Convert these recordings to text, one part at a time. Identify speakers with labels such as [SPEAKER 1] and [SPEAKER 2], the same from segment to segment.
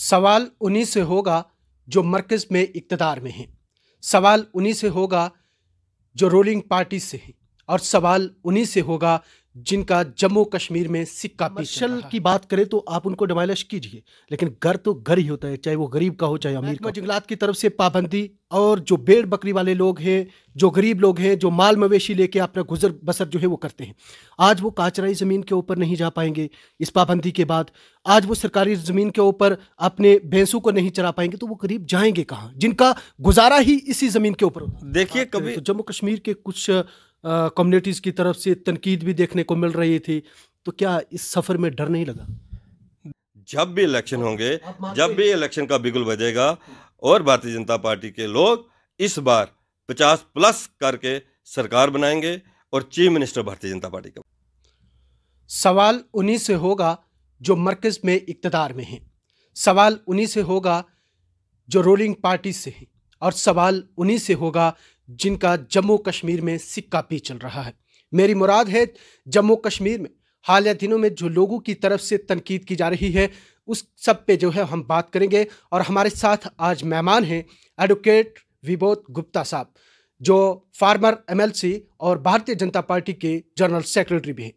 [SPEAKER 1] सवाल उन्हीं से होगा जो मरकज़ में इकतदार में हैं सवाल उन्हीं से होगा जो रूलिंग पार्टी से हैं और सवाल उन्हीं से होगा जिनका जम्मू कश्मीर में सिक्का कमर्शल की बात करें तो आप उनको डिमोलिश कीजिए लेकिन घर तो घर ही होता है चाहे वो गरीब का हो चाहे अमीर का जंगलात की तरफ से पाबंदी और जो बेड़ बकरी वाले लोग हैं जो गरीब लोग हैं जो माल मवेशी लेके अपना गुजर बसर जो है वो करते हैं आज वो काचराई ज़मीन के ऊपर नहीं जा पाएंगे इस पाबंदी के बाद आज वो सरकारी ज़मीन के ऊपर अपने भैंसों को नहीं चरा पाएंगे तो वो गरीब जाएंगे कहाँ जिनका गुजारा ही इसी ज़मीन के ऊपर देखिए कभी तो जम्मू कश्मीर के कुछ कम्युनिटीज़ की तरफ से तनकीद भी देखने को मिल रही थी तो क्या इस सफ़र में डर नहीं लगा
[SPEAKER 2] जब भी इलेक्शन होंगे जब भी इलेक्शन का बिगुल बजेगा और भारतीय जनता पार्टी के लोग इस बार 50 प्लस करके सरकार बनाएंगे और चीफ मिनिस्टर भारतीय जनता पार्टी का
[SPEAKER 1] सवाल उन्हीं से होगा जो मरकज़ में इकतदार में हैं सवाल उन्हीं से होगा जो रूलिंग पार्टी से हैं और सवाल उन्हीं से होगा जिनका जम्मू कश्मीर में सिक्का भी चल रहा है मेरी मुराद है जम्मू कश्मीर में हालिया दिनों में जो लोगों की तरफ से तनकीद की जा रही है उस सब पे जो है हम बात करेंगे और हमारे साथ आज मेहमान हैं एडवोकेट विबोध गुप्ता साहब जो फार्मर एमएलसी और भारतीय जनता पार्टी के जनरल सेक्रेटरी भी हैं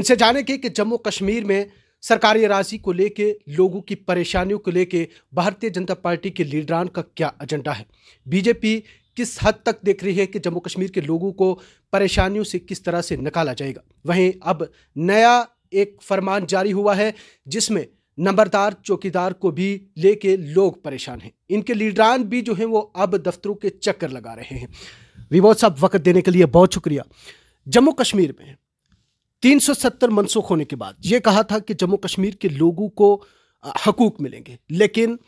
[SPEAKER 1] इनसे जाने के कि जम्मू कश्मीर में सरकारी राशि को लेके लोगों की परेशानियों को लेके भारतीय जनता पार्टी के लीडरान का क्या एजेंडा है बीजेपी किस हद तक देख रही है कि जम्मू कश्मीर के लोगों को परेशानियों से किस तरह से निकाला जाएगा वहीं अब नया एक फरमान जारी हुआ है जिसमें नंबरदार चौकीदार को भी लेके लोग परेशान हैं इनके लीडरान भी जो हैं वो अब दफ्तरों के चक्कर लगा रहे हैं विबोध साहब वक्त देने के लिए बहुत शुक्रिया जम्मू कश्मीर में 370 मनसूख होने के बाद ये कहा था कि जम्मू कश्मीर के लोगों को हकूक मिलेंगे लेकिन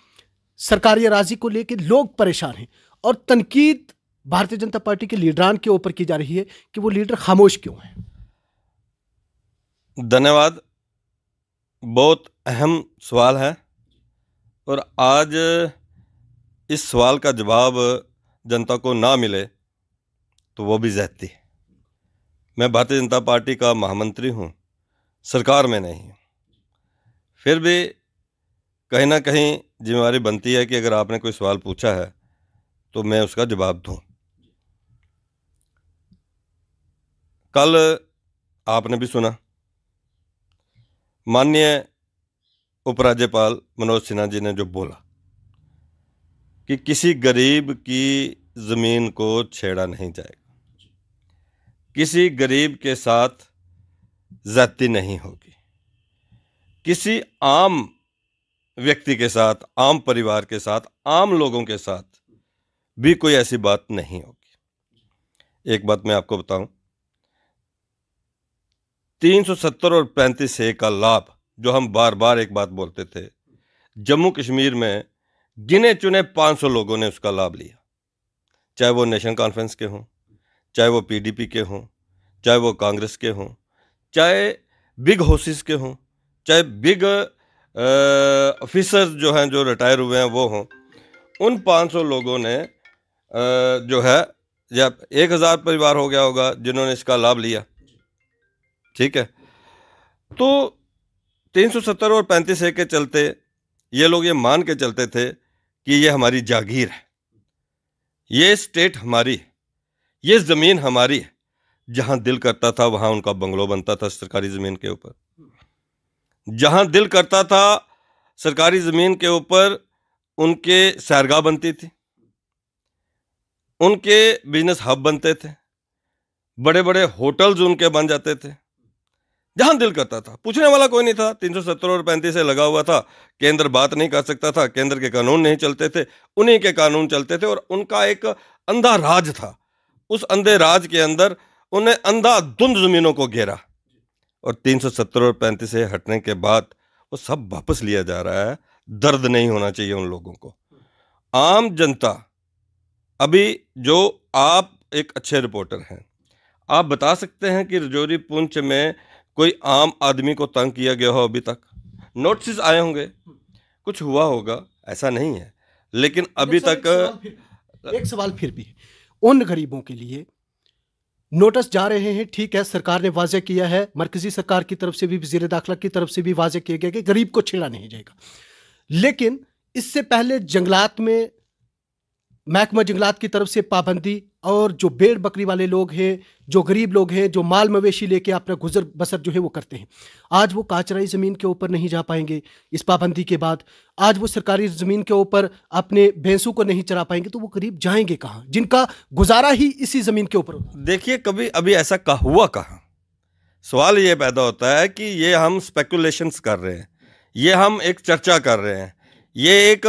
[SPEAKER 1] सरकारी अराजी को लेकर लोग परेशान हैं और तनकीद भारतीय जनता पार्टी के लीडरान के ऊपर की जा रही है कि वो लीडर खामोश क्यों है
[SPEAKER 2] धन्यवाद बहुत अहम सवाल है और आज इस सवाल का जवाब जनता को ना मिले तो वो भी जहती है मैं भारतीय जनता पार्टी का महामंत्री हूँ सरकार में नहीं फिर भी कहीं ना कहीं जिम्मेवारी बनती है कि अगर आपने कोई सवाल पूछा है तो मैं उसका जवाब दूं कल आपने भी सुना माननीय उपराज्यपाल मनोज सिन्हा जी ने जो बोला कि किसी गरीब की ज़मीन को छेड़ा नहीं जाएगा किसी गरीब के साथ जाती नहीं होगी किसी आम व्यक्ति के साथ आम परिवार के साथ आम लोगों के साथ भी कोई ऐसी बात नहीं होगी एक बात मैं आपको बताऊं 370 और पैंतीस ए का लाभ जो हम बार बार एक बात बोलते थे जम्मू कश्मीर में गिने चुने 500 लोगों ने उसका लाभ लिया चाहे वो नेशनल कॉन्फ्रेंस के हों चाहे वो पीडीपी के हों चाहे वो कांग्रेस के हों चाहे बिग हाउसेस के हों चाहे बिग ऑफिसर्स जो हैं जो रिटायर हुए हैं वो हों उन 500 लोगों ने जो है जब एक हज़ार परिवार हो गया होगा जिन्होंने इसका लाभ लिया ठीक है तो 370 और पैंतीस ए के चलते ये लोग ये मान के चलते थे कि ये हमारी जागीर है ये स्टेट हमारी है ये ज़मीन हमारी है जहाँ दिल करता था वहाँ उनका बंगलो बनता था सरकारी ज़मीन के ऊपर जहाँ दिल करता था सरकारी ज़मीन के ऊपर उनके सैरगाह बनती थी उनके बिजनेस हब बनते थे बड़े बड़े होटल्स उनके बन जाते थे जहां दिल करता था पूछने वाला कोई नहीं था तीन सौ सत्तर और पैंतीस से लगा हुआ था केंद्र बात नहीं कर सकता था केंद्र के कानून नहीं चलते थे उन्हीं के कानून चलते थे और उनका एक अंधा राज था उस अंधे राज के अंदर उन्हें अंधा धुंध जमीनों को घेरा और तीन सौ सत्तर और पैंतीस से हटने के बाद वो सब वापस लिया जा रहा है दर्द नहीं होना चाहिए उन लोगों को आम जनता अभी जो आप एक अच्छे रिपोर्टर हैं आप बता सकते हैं कि रजौरी पुंछ में कोई आम आदमी को तंग किया गया हो अभी तक नोटिस आए होंगे कुछ हुआ होगा ऐसा नहीं है लेकिन अभी तक एक
[SPEAKER 1] सवाल, फिर भी उन गरीबों के लिए नोटिस जा रहे हैं ठीक है सरकार ने वाजह किया है मरकजी सरकार की तरफ से भी वजीर दाखिला की तरफ से भी वाजह किया गया कि गरीब को छेड़ा नहीं जाएगा लेकिन इससे पहले जंगलात में महकमा जंगलात की तरफ से पाबंदी और जो भेड़ बकरी वाले लोग हैं जो गरीब लोग हैं जो माल मवेशी लेके अपना गुजर बसर जो है वो करते हैं आज वो काचराई ज़मीन के ऊपर नहीं जा पाएंगे इस पाबंदी के बाद आज वो सरकारी ज़मीन के ऊपर अपने भैंसों को नहीं चरा पाएंगे तो वो गरीब जाएंगे
[SPEAKER 2] कहाँ जिनका गुजारा ही इसी ज़मीन के ऊपर देखिए कभी अभी ऐसा कहा हुआ कहाँ सवाल ये पैदा होता है कि ये हम स्पेकुलेशंस कर रहे हैं ये हम एक चर्चा कर रहे हैं ये एक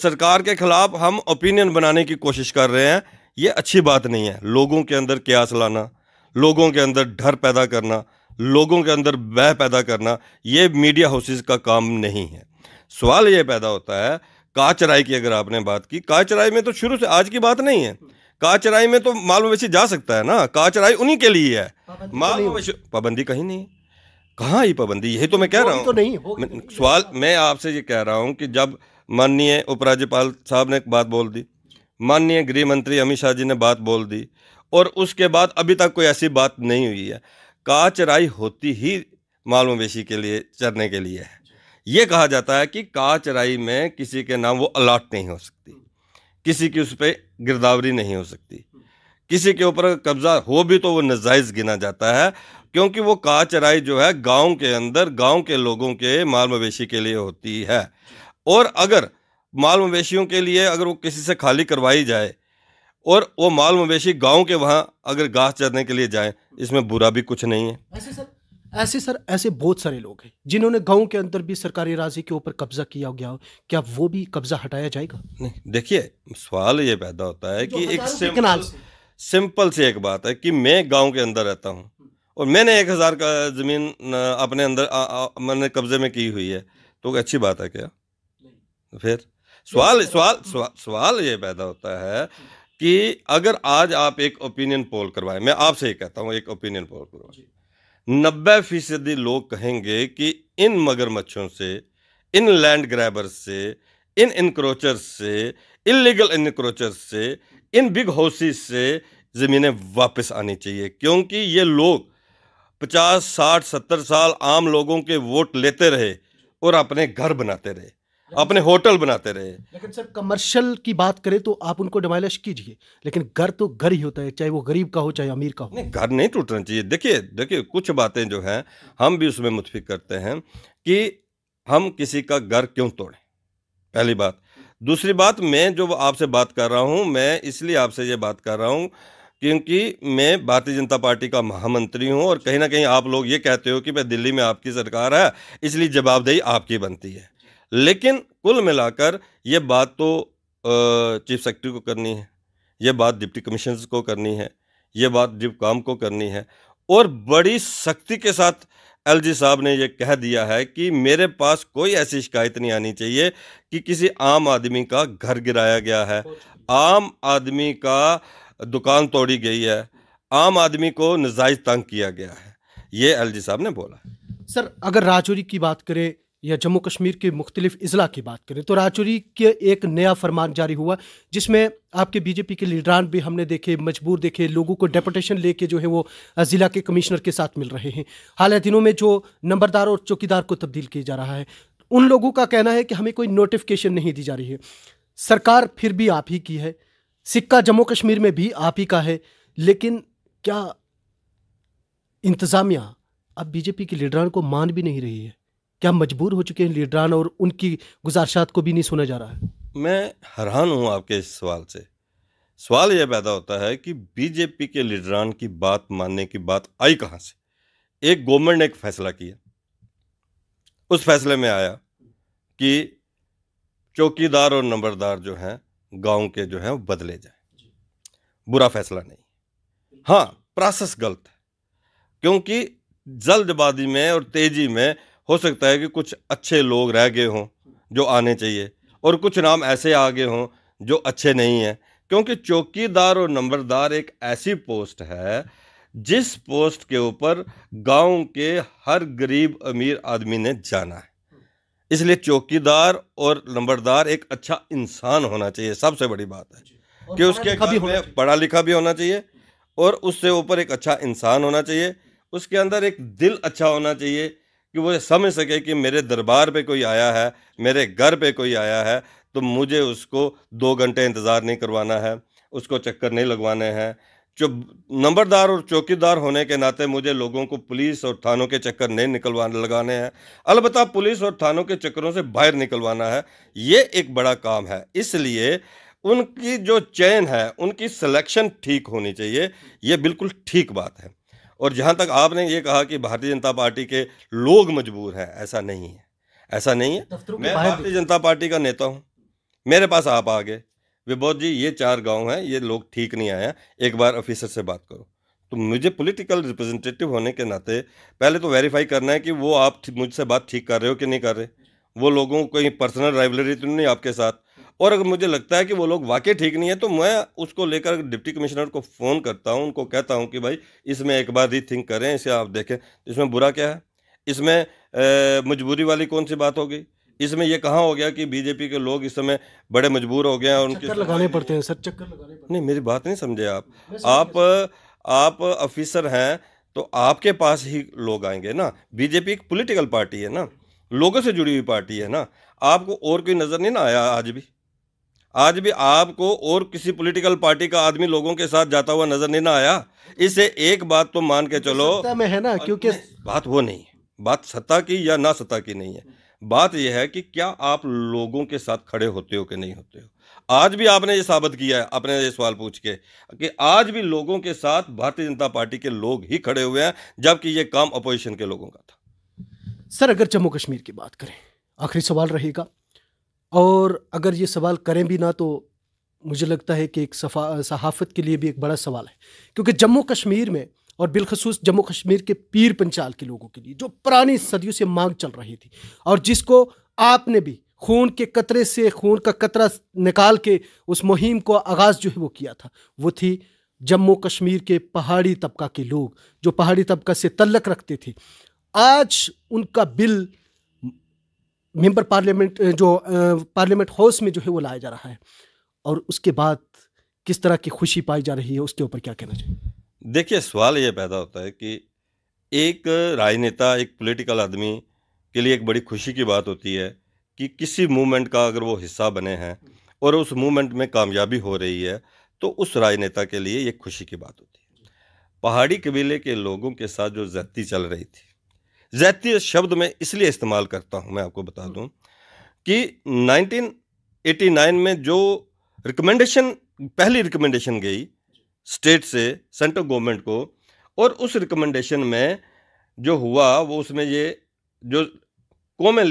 [SPEAKER 2] सरकार के खिलाफ हम ओपिनियन बनाने की कोशिश कर रहे हैं ये अच्छी बात नहीं है लोगों के अंदर क्यास लाना लोगों के अंदर डर पैदा करना लोगों के अंदर बह पैदा करना ये मीडिया हाउसेस का काम नहीं है सवाल ये पैदा होता है काचराई की अगर आपने बात की काचराई में तो शुरू से आज की बात नहीं है काचराई में तो माल मवेशी जा सकता है ना काचराई उन्हीं के लिए है तो माल मवेशी पाबंदी कहीं नहीं है कहाँ ही पाबंदी यही तो मैं कह रहा हूँ तो, तो
[SPEAKER 1] नहीं
[SPEAKER 2] सवाल मैं आपसे ये कह रहा हूँ कि जब माननीय उपराज्यपाल साहब ने एक बात बोल दी माननीय गृह मंत्री अमित शाह जी ने बात बोल दी और उसके बाद अभी तक कोई ऐसी बात नहीं हुई है का चराई होती ही माल मवेशी के लिए चरने के लिए है ये कहा जाता है कि का चराई में किसी के नाम वो अलाट नहीं हो सकती किसी की उस पर गिरदावरी नहीं हो सकती किसी के ऊपर कब्जा हो भी तो वो नजायज़ गिना जाता है क्योंकि वो का चराई जो है गांव के अंदर गांव के लोगों के माल मवेशी के लिए होती है और अगर माल मवेशियों के लिए अगर वो किसी से खाली करवाई जाए और वो माल मवेशी गांव के वहाँ अगर घास चरने के लिए जाए इसमें बुरा भी कुछ नहीं है ऐसे सर
[SPEAKER 1] ऐसे सर ऐसे बहुत सारे लोग हैं जिन्होंने गांव के अंदर भी सरकारी राजी के ऊपर कब्जा किया गया हो क्या वो भी कब्जा हटाया जाएगा नहीं
[SPEAKER 2] देखिए सवाल ये पैदा होता है कि एक सिंपल सिंपल सी एक बात है कि मैं गांव के अंदर रहता हूँ और मैंने एक हज़ार का ज़मीन अपने अंदर मैंने कब्जे में की हुई है तो अच्छी बात है क्या फिर सवाल अच्छा सवाल सवाल ये पैदा होता है कि अगर आज आप एक ओपिनियन पोल करवाएं मैं आपसे ही कहता हूँ एक ओपिनियन पोल करवाएं नब्बे फीसदी लोग कहेंगे कि इन मगरमच्छों से इन लैंड ग्रैबर्स से इन इनक्रोचर्स से इलीगल इनक्रोचर्स से इन बिग हाउसेस से ज़मीनें वापस आनी चाहिए क्योंकि ये लोग पचास साठ सत्तर साल आम लोगों के वोट लेते रहे और अपने घर बनाते रहे अपने होटल बनाते रहे लेकिन
[SPEAKER 1] सर कमर्शियल की बात करें तो आप उनको डिमालिश कीजिए लेकिन घर तो घर ही होता है चाहे वो गरीब का हो चाहे अमीर का हो नहीं
[SPEAKER 2] घर नहीं टूटना चाहिए देखिए देखिए कुछ बातें जो हैं हम भी उसमें मुतफिक करते हैं कि हम किसी का घर क्यों तोड़ें पहली बात दूसरी बात मैं जो आपसे बात कर रहा हूँ मैं इसलिए आपसे ये बात कर रहा हूँ क्योंकि मैं भारतीय जनता पार्टी का महामंत्री हूँ और कहीं ना कहीं आप लोग ये कहते हो कि भाई दिल्ली में आपकी सरकार है इसलिए जवाबदेही आपकी बनती है लेकिन कुल मिलाकर ये बात तो चीफ सेक्रेटरी को करनी है ये बात डिप्टी कमीशन को करनी है ये बात डिप काम को करनी है और बड़ी सख्ती के साथ एलजी साहब ने यह कह दिया है कि मेरे पास कोई ऐसी शिकायत नहीं आनी चाहिए कि किसी आम आदमी का घर गिराया गया है आम आदमी का दुकान तोड़ी गई है आम आदमी को नजायज तंग किया गया है ये एलजी साहब ने बोला
[SPEAKER 1] सर अगर राजौरी की बात करें या जम्मू कश्मीर के मुख्तलिफ अजला की बात करें तो राजौरी के एक नया फरमान जारी हुआ जिसमें आपके बीजेपी के लीडरान भी हमने देखे मजबूर देखे लोगों को ले लेके जो है वो ज़िला के कमिश्नर के साथ मिल रहे हैं हाल दिनों में जो नंबरदार और चौकीदार को तब्दील किया जा रहा है उन लोगों का कहना है कि हमें कोई नोटिफिकेशन नहीं दी जा रही है सरकार फिर भी आप ही की है सिक्का जम्मू कश्मीर में भी आप ही का है लेकिन क्या इंतज़ामिया अब बीजेपी के लीडरान को मान भी नहीं रही है क्या मजबूर हो चुके हैं लीडरान और उनकी गुजारशात को भी नहीं सुना जा रहा है
[SPEAKER 2] मैं हैरान हूँ आपके इस सवाल से सवाल यह पैदा होता है कि बीजेपी के लीडरान की बात मानने की बात आई कहाँ से एक गवर्नमेंट ने एक फैसला किया उस फैसले में आया कि चौकीदार और नंबरदार जो हैं गांव के जो हैं वो बदले जाए बुरा फैसला नहीं हाँ प्रोसेस गलत है क्योंकि जल्दबाजी में और तेजी में हो सकता है कि कुछ अच्छे लोग रह गए हों जो आने चाहिए और कुछ नाम ऐसे आ गए हों जो अच्छे नहीं हैं क्योंकि चौकीदार और नंबरदार एक ऐसी पोस्ट है जिस पोस्ट के ऊपर गांव के हर गरीब अमीर आदमी ने जाना है इसलिए चौकीदार और नंबरदार एक अच्छा इंसान होना चाहिए सबसे बड़ी बात
[SPEAKER 1] है कि उसके घर
[SPEAKER 2] में पढ़ा लिखा भी होना चाहिए और उससे ऊपर एक अच्छा इंसान होना चाहिए उसके अंदर एक दिल अच्छा होना चाहिए कि वो समझ सके कि मेरे दरबार पे कोई आया है मेरे घर पे कोई आया है तो मुझे उसको दो घंटे इंतज़ार नहीं करवाना है उसको चक्कर नहीं लगवाने हैं जो नंबरदार और चौकीदार होने के नाते मुझे लोगों को पुलिस और थानों के चक्कर नहीं निकलवाने लगाने हैं अलबत् पुलिस और थानों के चक्करों से बाहर निकलवाना है ये एक बड़ा काम है इसलिए उनकी जो चयन है उनकी सिलेक्शन ठीक होनी चाहिए ये बिल्कुल ठीक बात है और जहाँ तक आपने ये कहा कि भारतीय जनता पार्टी के लोग मजबूर हैं ऐसा नहीं है ऐसा नहीं है मैं भारतीय जनता पार्टी का नेता हूँ मेरे पास आप आ गए विबोध जी ये चार गांव हैं ये लोग ठीक नहीं आया एक बार ऑफिसर से बात करो तो मुझे पॉलिटिकल रिप्रेजेंटेटिव होने के नाते पहले तो वेरीफाई करना है कि वो आप मुझसे बात ठीक कर रहे हो कि नहीं कर रहे वो लोगों को कहीं पर्सनल राइवलरी तो नहीं आपके साथ और अगर मुझे लगता है कि वो लोग वाकई ठीक नहीं है तो मैं उसको लेकर डिप्टी कमिश्नर को फ़ोन करता हूँ उनको कहता हूँ कि भाई इसमें एक बार ही थिंक करें इसे आप देखें इसमें बुरा क्या है इसमें मजबूरी वाली कौन सी बात हो गई इसमें यह कहाँ हो गया कि बीजेपी के लोग इस समय बड़े मजबूर हो गए हैं और उनके चक्कर लगाने
[SPEAKER 1] पड़ते हैं सर चक्कर लगाने
[SPEAKER 2] पड़ते नहीं मेरी बात नहीं समझे आप आप आप ऑफिसर हैं तो आपके पास ही लोग आएंगे ना बीजेपी एक पॉलिटिकल पार्टी है ना लोगों से जुड़ी हुई पार्टी है ना आपको और कोई नज़र नहीं ना आया आज भी आज भी आपको और किसी पॉलिटिकल पार्टी का आदमी लोगों के साथ जाता हुआ नजर नहीं ना आया इसे एक बात तो मान के चलो सत्ता में है ना क्योंकि बात वो नहीं बात सत्ता की या ना सत्ता की नहीं है बात यह है कि क्या आप लोगों के साथ खड़े होते हो कि नहीं होते हो आज भी आपने ये साबित किया है आपने ये सवाल पूछ के कि आज भी लोगों के साथ भारतीय जनता पार्टी के लोग ही खड़े हुए हैं जबकि ये काम अपोजिशन के लोगों का
[SPEAKER 1] था सर अगर जम्मू कश्मीर की बात करें आखिरी सवाल रहेगा और अगर ये सवाल करें भी ना तो मुझे लगता है कि एक सहाफ़त के लिए भी एक बड़ा सवाल है क्योंकि जम्मू कश्मीर में और बिलखसूस जम्मू कश्मीर के पीर पंचाल के लोगों के लिए जो पुरानी सदियों से मांग चल रही थी और जिसको आपने भी खून के कतरे से खून का कतरा निकाल के उस मुहिम को आगाज़ जो है वो किया था वो थी जम्मू कश्मीर के पहाड़ी तबका के लोग जो पहाड़ी तबका से तल्लक रखते थे आज उनका बिल मेंबर पार्लियामेंट जो पार्लियामेंट हाउस में जो है वो लाया जा रहा है और उसके बाद किस तरह की खुशी पाई जा रही है उसके ऊपर क्या कहना चाहिए
[SPEAKER 2] देखिए सवाल ये पैदा होता है कि एक राजनेता एक पॉलिटिकल आदमी के लिए एक बड़ी खुशी की बात होती है कि किसी मूवमेंट का अगर वो हिस्सा बने हैं और उस मूवमेंट में कामयाबी हो रही है तो उस राजनेता के लिए एक खुशी की बात होती है पहाड़ी कबीले के लोगों के साथ जो जद्दी चल रही थी जैतीय शब्द में इसलिए इस्तेमाल करता हूँ मैं आपको बता हम्म। दूँ कि 1989 में जो रिकमेंडेशन पहली रिकमेंडेशन गई स्टेट से सेंट्रल गवर्नमेंट को और उस रिकमेंडेशन में जो हुआ वो उसमें ये जो कौमें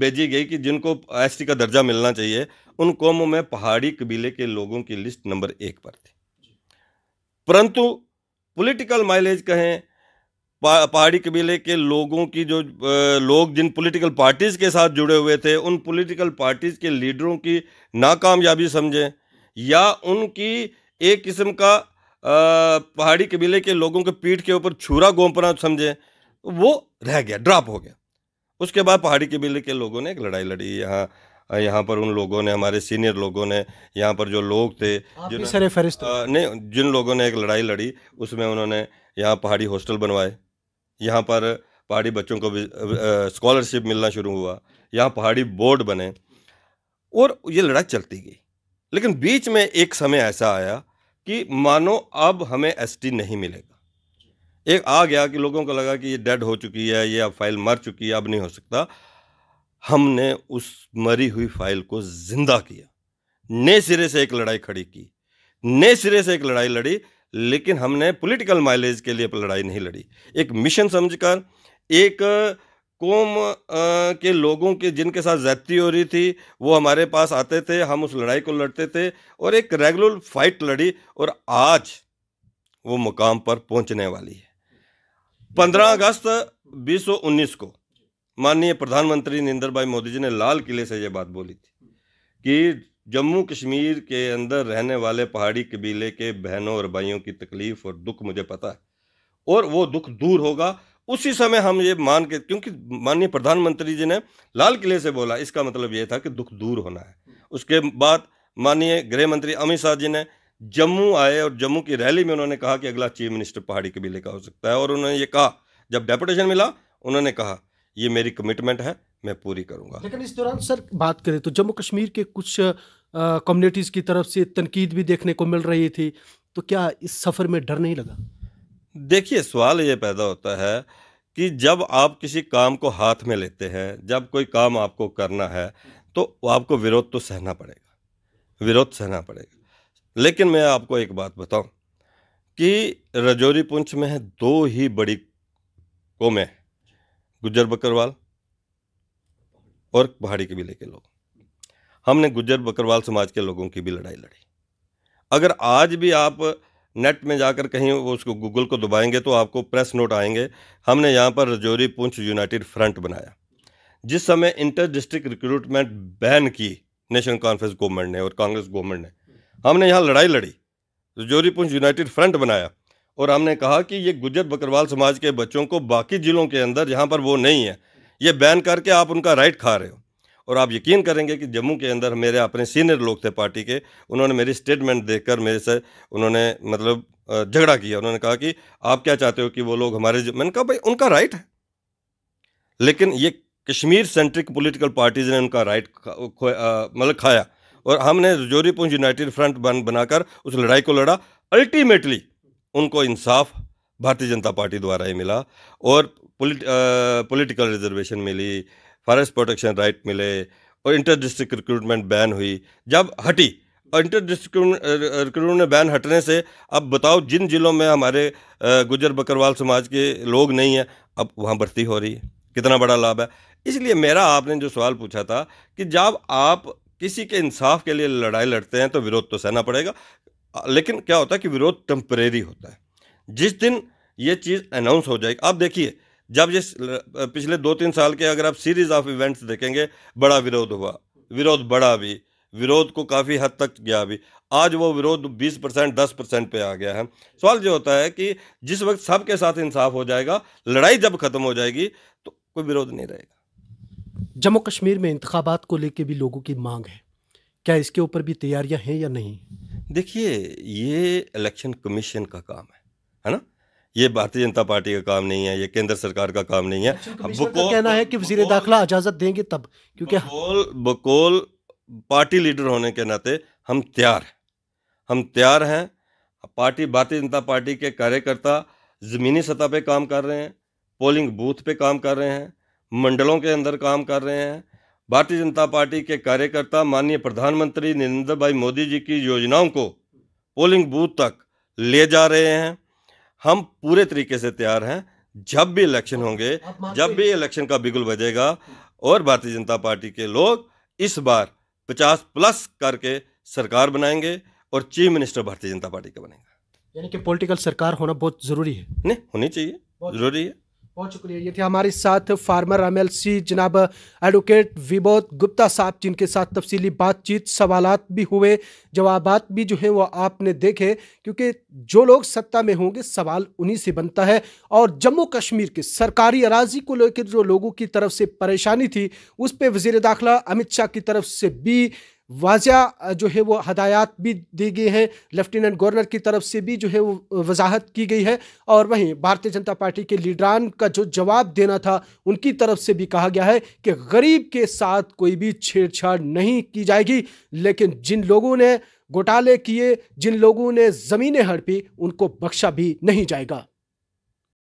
[SPEAKER 2] भेजी गई कि जिनको एस का दर्जा मिलना चाहिए उन कौमों में पहाड़ी कबीले के लोगों की लिस्ट नंबर एक पर थी परंतु पॉलिटिकल माइलेज कहें पहाड़ी कबीले के लोगों की जो लोग जिन पॉलिटिकल पार्टीज़ के साथ जुड़े हुए थे उन पॉलिटिकल पार्टीज़ के लीडरों की नाकामयाबी समझें या उनकी एक किस्म का पहाड़ी कबीले के लोगों के पीठ के ऊपर छुरा गोंपना समझें वो रह गया ड्रॉप हो गया उसके बाद पहाड़ी कबीले के लोगों ने एक लड़ाई लड़ी यहाँ यहाँ पर उन लोगों ने हमारे सीनियर लोगों ने यहाँ पर जो लोग थे जिन सरे फहरिस्त नहीं जिन लोगों ने एक लड़ाई लड़ी उसमें उन्होंने यहाँ पहाड़ी हॉस्टल बनवाए यहाँ पर पहाड़ी बच्चों को स्कॉलरशिप मिलना शुरू हुआ यहाँ पहाड़ी बोर्ड बने और ये लड़ाई चलती गई लेकिन बीच में एक समय ऐसा आया कि मानो अब हमें एसटी नहीं मिलेगा एक आ गया कि लोगों को लगा कि ये डेड हो चुकी है ये अब फाइल मर चुकी है अब नहीं हो सकता हमने उस मरी हुई फाइल को जिंदा किया नए सिरे से एक लड़ाई खड़ी की नए सिरे से एक लड़ाई लड़ी लेकिन हमने पॉलिटिकल माइलेज के लिए लड़ाई नहीं लड़ी एक मिशन समझकर एक कौम के लोगों के जिनके साथ ज्यादती हो रही थी वो हमारे पास आते थे हम उस लड़ाई को लड़ते थे और एक रेगुलर फाइट लड़ी और आज वो मुकाम पर पहुंचने वाली है पंद्रह अगस्त 2019 को माननीय प्रधानमंत्री नरेंद्र भाई मोदी जी ने लाल किले से ये बात बोली थी कि जम्मू कश्मीर के अंदर रहने वाले पहाड़ी कबीले के बहनों और भाइयों की तकलीफ और दुख मुझे पता है और वो दुख दूर होगा उसी समय हम ये मान के क्योंकि माननीय प्रधानमंत्री जी ने लाल किले से बोला इसका मतलब ये था कि दुख दूर होना है उसके बाद माननीय गृह मंत्री अमित शाह जी ने जम्मू आए और जम्मू की रैली में उन्होंने कहा कि अगला चीफ मिनिस्टर पहाड़ी कबीले का हो सकता है और उन्होंने ये कहा जब डेपुटेशन मिला उन्होंने कहा ये मेरी कमिटमेंट है मैं पूरी करूंगा
[SPEAKER 1] लेकिन इस दौरान सर बात करें तो जम्मू कश्मीर के कुछ कम्युनिटीज़ की तरफ से तनकीद भी देखने को मिल रही थी तो क्या इस सफ़र में डर नहीं लगा
[SPEAKER 2] देखिए सवाल ये पैदा होता है कि जब आप किसी काम को हाथ में लेते हैं जब कोई काम आपको करना है तो आपको विरोध तो सहना पड़ेगा विरोध सहना पड़ेगा लेकिन मैं आपको एक बात बताऊं कि रजौरी पुंछ में दो ही बड़ी कौमें गुज्जर बकरवाल और पहाड़ी कबीले के लोग हमने गुजर बकरवाल समाज के लोगों की भी लड़ाई लड़ी अगर आज भी आप नेट में जाकर कहीं वो उसको गूगल को दबाएंगे तो आपको प्रेस नोट आएंगे हमने यहाँ पर रजौरी पुंछ यूनाइटेड फ्रंट बनाया जिस समय इंटर डिस्ट्रिक्ट रिक्रूटमेंट बैन की नेशनल कॉन्फ्रेंस गवर्नमेंट ने और कांग्रेस गवर्नमेंट ने हमने यहाँ लड़ाई लड़ी रजौरी पुंछ यूनाइटेड फ्रंट बनाया और हमने कहा कि ये गुजर बकरवाल समाज के बच्चों को बाकी ज़िलों के अंदर जहाँ पर वो नहीं है ये बैन करके आप उनका राइट खा रहे हो और आप यकीन करेंगे कि जम्मू के अंदर मेरे अपने सीनियर लोग थे पार्टी के उन्होंने मेरी स्टेटमेंट देखकर मेरे से उन्होंने मतलब झगड़ा किया उन्होंने कहा कि आप क्या चाहते हो कि वो लोग हमारे मैंने कहा भाई उनका राइट है लेकिन ये कश्मीर सेंट्रिक पॉलिटिकल पार्टीज ने उनका राइट मतलब खाया और हमने जोरीपुंज यूनाइटेड फ्रंट बन बनाकर उस लड़ाई को लड़ा अल्टीमेटली उनको इंसाफ भारतीय जनता पार्टी द्वारा ही मिला और पोलिट पॉलिटिकल रिजर्वेशन मिली फॉरेस्ट प्रोटेक्शन राइट मिले और इंटर डिस्ट्रिक्ट रिक्रूटमेंट बैन हुई जब हटी और इंटर रिक्रूटमेंट बैन हटने से अब बताओ जिन जिलों में हमारे गुजर बकरवाल समाज के लोग नहीं हैं अब वहाँ भर्ती हो रही है कितना बड़ा लाभ है इसलिए मेरा आपने जो सवाल पूछा था कि जब आप किसी के इंसाफ के लिए लड़ाई लड़ते हैं तो विरोध तो सहना पड़ेगा लेकिन क्या होता है कि विरोध टेम्परेरी होता है जिस दिन ये चीज़ अनाउंस हो जाएगी आप देखिए जब ये पिछले दो तीन साल के अगर आप सीरीज ऑफ इवेंट्स देखेंगे बड़ा विरोध हुआ विरोध बढ़ा भी विरोध को काफ़ी हद तक गया भी आज वो विरोध 20 परसेंट दस परसेंट पर आ गया है सवाल जो होता है कि जिस वक्त सबके साथ इंसाफ हो जाएगा लड़ाई जब ख़त्म हो जाएगी तो कोई विरोध नहीं रहेगा
[SPEAKER 1] जम्मू कश्मीर में इंतबात को लेकर भी लोगों की मांग है क्या इसके ऊपर भी तैयारियां हैं या नहीं
[SPEAKER 2] देखिए ये इलेक्शन कमीशन का काम है है ना ये भारतीय जनता पार्टी का काम नहीं है ये केंद्र सरकार का काम नहीं है अच्छा, बकोल
[SPEAKER 1] कहना है कि वजीर दाखिला इजाजत देंगे तब
[SPEAKER 2] क्योंकि बकोल बकोल पार्टी लीडर होने के नाते हम तैयार हम तैयार हैं पार्टी भारतीय जनता पार्टी के कार्यकर्ता ज़मीनी सतह पे काम कर रहे हैं पोलिंग बूथ पे काम कर रहे हैं मंडलों के अंदर काम कर रहे हैं भारतीय जनता पार्टी के कार्यकर्ता माननीय प्रधानमंत्री नरेंद्र भाई मोदी जी की योजनाओं को पोलिंग बूथ तक ले जा रहे हैं हम पूरे तरीके से तैयार हैं जब भी इलेक्शन होंगे जब भी इलेक्शन का बिगुल बजेगा और भारतीय जनता पार्टी के लोग इस बार पचास प्लस करके सरकार बनाएंगे और चीफ मिनिस्टर भारतीय जनता पार्टी का बनेगा
[SPEAKER 1] यानी कि पॉलिटिकल सरकार होना बहुत ज़रूरी है नहीं
[SPEAKER 2] होनी चाहिए ज़रूरी है
[SPEAKER 1] बहुत शुक्रिया ये थे हमारे साथ फार्मर एम जनाब एडवोकेट विबोध गुप्ता साहब जिनके साथ तफसीली बातचीत सवालत भी हुए जवाब भी जो हैं वो आपने देखे क्योंकि जो लोग सत्ता में होंगे सवाल उन्हीं से बनता है और जम्मू कश्मीर के सरकारी अराजी को लेकर जो लोगों की तरफ से परेशानी थी उस पर वजीर दाखिला अमित शाह की तरफ से भी वाजिया जो है वो हदायत भी दी गई हैं लेफ्टिनेंट गवर्नर की तरफ से भी जो है वो वजाहत की गई है और वहीं भारतीय जनता पार्टी के लीडरान का जो जवाब देना था उनकी तरफ से भी कहा गया है कि गरीब के साथ कोई भी छेड़छाड़ नहीं की जाएगी लेकिन जिन लोगों ने घोटाले किए जिन लोगों ने ज़मीनें हड़पी उनको बख्शा भी नहीं जाएगा